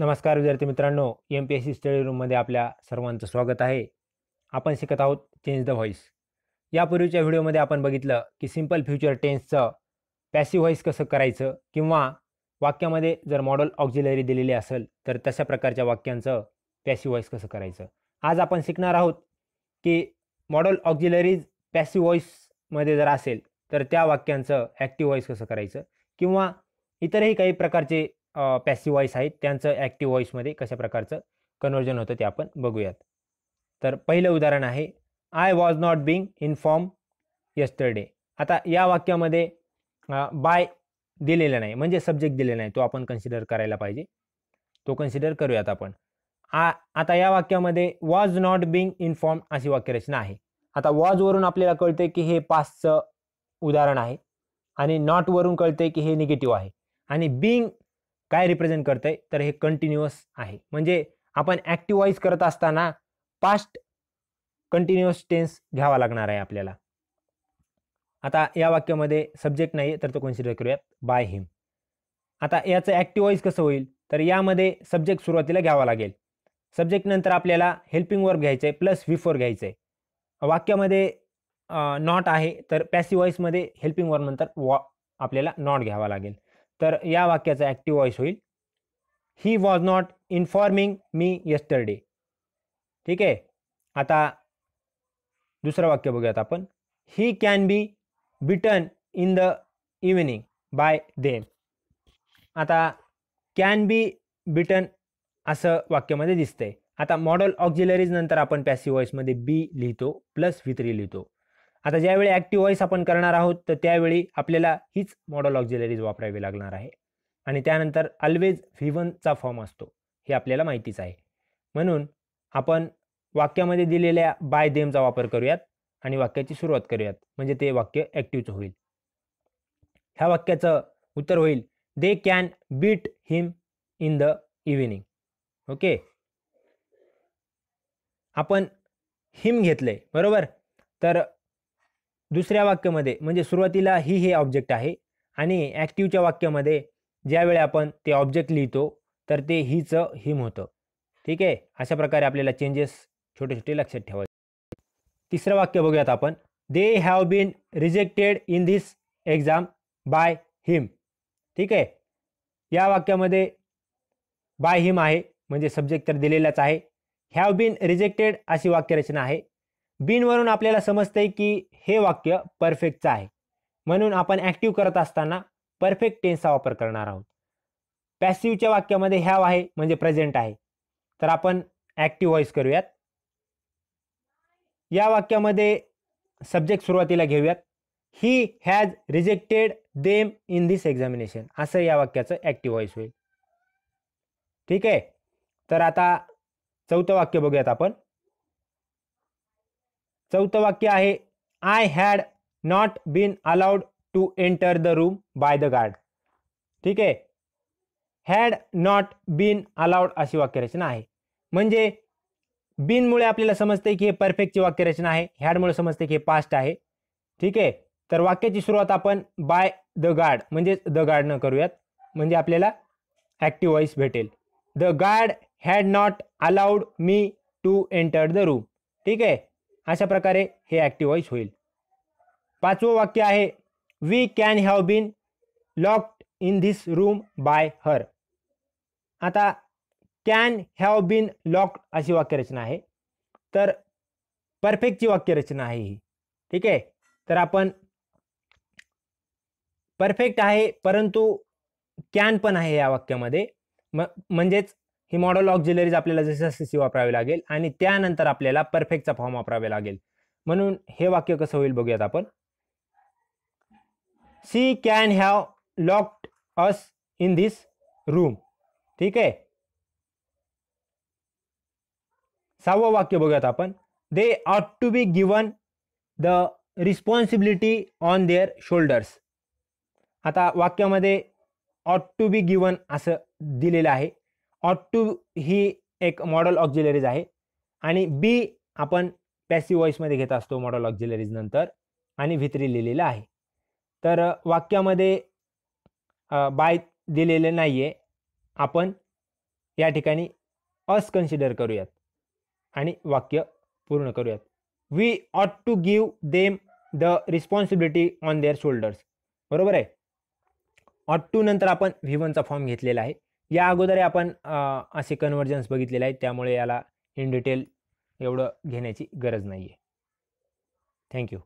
नमस्कार विद्यार्थी मित्रांनो M P S C study रूममध्ये आपल्या सर्वांचं स्वागत आहे आपण शिकत आहोत चेंज द व्हॉइस यापूर्वीच्या व्हिडिओमध्ये आपण बघितलं की सिम्पल फ्युचर टेन्सचं पॅसिव व्हॉइस कसं करायचं किंवा वाक्यामध्ये जर मॉडल ऑक्झिलरी दिलेली असेल तर तशा प्रकारच्या वाक्यांचं पॅसिव व्हॉइस कसं करायचं आज आपण शिकणार आहोत की मॉडल ऑक्झिलरीज पॅसिव्ह व्हॉइसमध्ये जर असेल तर त्या वाक्यांचं ॲक्टिव्ह व्हॉईस कसं करायचं किंवा इतरही काही प्रकारचे पॅसिव वॉईस आहेत त्यांचं ॲक्टिव्ह व्हॉईसमध्ये कशा प्रकारचं कन्वर्जन होतं ते आपण बघूयात तर पहिलं उदाहरण आहे I was not being inform yesterday आता या वाक्यामध्ये बाय दिलेलं नाही म्हणजे सब्जेक्ट दिलेला नाही तो आपण कन्सिडर करायला पाहिजे तो कन्सिडर करूयात आपण आ आता या वाक्यामध्ये वॉज नॉट बिंग इन्फॉर्म अशी वाक्यरचना आहे आता वॉजवरून आपल्याला कळते की हे पासचं उदाहरण आहे आणि नॉटवरून कळते की हे निगेटिव्ह आहे आणि बिंग काय रिप्रेझेंट करतंय तर हे कंटिन्युअस आहे म्हणजे आपण ॲक्टिव्ह वाईज करत असताना पास्ट कंटिन्युअस टेन्स घ्यावा लागणार आहे आपल्याला आता या वाक्यामध्ये सब्जेक्ट नाही तर तो कन्सिडर करूयात बाय हिम आता याचं ॲक्टिव्ह वाईज कसं होईल तर यामध्ये सब्जेक्ट सुरुवातीला घ्यावा लागेल सब्जेक्ट नंतर आपल्याला हेल्पिंग वर्क घ्यायचं आहे प्लस विफोर घ्यायचं आहे वाक्यामध्ये नॉट आहे तर पॅसिव्ह मध्ये हेल्पिंग वर्क नंतर वॉ आपल्याला नॉट घ्यावा लागेल तर या वाक्याचा ॲक्टिव्ह व्हॉइस होईल he was not informing me yesterday ठीक आहे आता दुसरं वाक्य बघूयात आपण he can be beaten in the evening by them आता कॅन बी बिटन असं वाक्यामध्ये दिसतंय आता मॉडल ऑक्झिलरीज नंतर आपण पॅसिव्ह व्हॉइसमध्ये बी लिहितो प्लस व्ही थ्री लिहितो आता ज्यावेळी ॲक्टिव्ह व्हॉइस आपण करणार आहोत तर त्यावेळी आपल्याला हीच मॉडल ऑक्झिलरीज वापरावी लागणार आहे आणि त्यानंतर ऑलवेज व्हिवनचा फॉर्म असतो हे आपल्याला माहितीच आहे म्हणून आपण वाक्यामध्ये दिलेल्या बाय देमचा वापर करूयात आणि वाक्याची सुरुवात करूयात म्हणजे ते वाक्य ॲक्टिव्हचं होईल ह्या वाक्याचं उत्तर होईल they can beat him in the evening okay आपण हिम घेतलंय बरोबर तर दुसऱ्या वाक्यामध्ये म्हणजे सुरुवातीला ही हे ऑब्जेक्ट आहे आणि ॲक्टिव्हच्या वाक्यामध्ये ज्यावेळी आपण ते ऑब्जेक्ट लिहितो तर ते हीचं हिम होतं ठीक आहे अशा प्रकारे आपल्याला चेंजेस छोटे छोटे लक्षात ठेवायचे तिसरं वाक्य बघूयात आपण they have been rejected in this exam by him ठीक आहे या वाक्यामध्ये बाय हिम आहे म्हणजे सब्जेक्ट तर दिलेलाच आहे हॅव बीन रिजेक्टेड अशी वाक्यरचना आहे बिनवरून आपल्याला समजतंय की हे वाक्य परफेक्टचं आहे म्हणून आपण ॲक्टिव्ह करत असताना परफेक्ट टेन्सचा वापर करणार आहोत पॅसिव्हच्या वाक्यामध्ये हॅव आहे म्हणजे प्रेझेंट आहे तर आपण ॲक्टिव्ह व्हॉइस करूयात या वाक्यामध्ये सब्जेक्ट सुरुवातीला घेऊयात he has rejected them in this examination असं या वाक्याचं ॲक्टिव्ह व्हॉइस होईल ठीक आहे तर आता चौथं वाक्य बघूयात आपण चौथं वाक्य आहे I had not been allowed to enter the room by the guard ठीक आहे हॅड नॉट बीन अलाउड अशी वाक्यरचना आहे म्हणजे बीनमुळे आपल्याला समजते की हे परफेक्टची वाक्यरचना आहे हॅडमुळे समजते की हे पास्ट आहे ठीक आहे तर वाक्याची सुरुवात आपण बाय द गार्ड म्हणजेच द गार्ड न करूयात म्हणजे आपल्याला ॲक्टिव्ह व्हॉइस भेटेल the guard had not allowed me to enter the room ठीक आहे अशा प्रकारे हे ॲक्टिवाईज होईल पाचवं वाक्य आहे we can have been locked in this room by her आता कॅन हॅव बीन लॉक्ड अशी वाक्यरचना आहे तर परफेक्टची वाक्यरचना आहे ही ठीक आहे तर आपण परफेक्ट आहे परंतु कॅन पण आहे या वाक्यामध्ये म म्हणजेच ही मॉडल ज्वेलरीज आपल्याला जसं सी सी लागेल आणि त्यानंतर आपल्याला परफेक्टचा फॉर्म वापरावे लागेल म्हणून हे वाक्य कसं होईल बघूयात आपण she can have locked us in this room ठीक आहे सहावं वाक्य बघूयात आपण they ought to be given the responsibility on their shoulders आता वाक्यामध्ये ऑट टू बी गिवन असं दिलेलं आहे ऑट टू ही एक मॉडल ऑक्झिलरीज आहे आणि बी आपण पॅसिव्ह व्हॉइसमध्ये घेत असतो मॉडल ऑक्झिलरीज नंतर आणि भित्री लिहिलेलं आहे तर वाक्यामध्ये बाय दिलेलं नाही आहे आपण या ठिकाणी अस कन्सिडर करूयात आणि वाक्य पूर्ण करूयात we ought to give them the responsibility on their shoulders बरोबर आहे ऑट टू नंतर आपण व्ही वनचा फॉर्म घेतलेला आहे या अगोदर आपण असे कन्व्हर्जन्स बघितलेले आहेत त्यामुळे याला इन डिटेल एवढं घेण्याची गरज नाही आहे थँक्यू